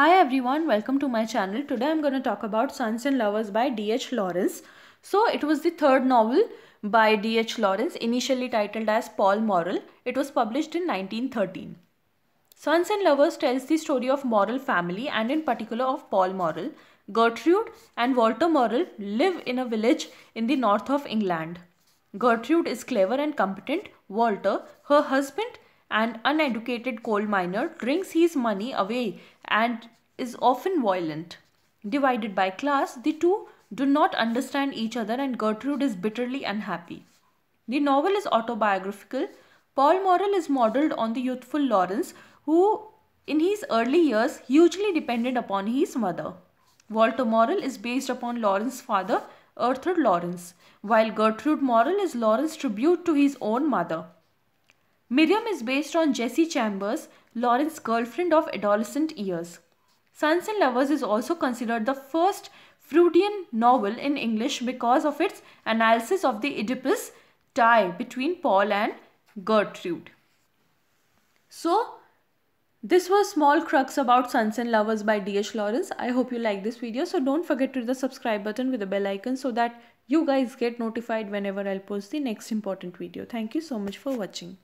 Hi everyone, welcome to my channel. Today I'm going to talk about Sons and Lovers by D.H. Lawrence. So it was the third novel by D.H. Lawrence, initially titled as Paul Morrell. It was published in 1913. Sons and Lovers tells the story of Morrell family and in particular of Paul Morrell. Gertrude and Walter Morrell live in a village in the north of England. Gertrude is clever and competent. Walter, her husband, an uneducated coal miner drinks his money away and is often violent. Divided by class, the two do not understand each other and Gertrude is bitterly unhappy. The novel is autobiographical. Paul Morrell is modeled on the youthful Lawrence who in his early years hugely depended upon his mother. Walter Morrell is based upon Lawrence's father, Arthur Lawrence, while Gertrude Morrell is Lawrence's tribute to his own mother. Miriam is based on Jessie Chambers, Lauren's girlfriend of adolescent years. Sons and Lovers is also considered the first Freudian novel in English because of its analysis of the Oedipus tie between Paul and Gertrude. So, this was small crux about Sons and Lovers by D.H. Lawrence. I hope you like this video. So don't forget to hit the subscribe button with the bell icon so that you guys get notified whenever I'll post the next important video. Thank you so much for watching.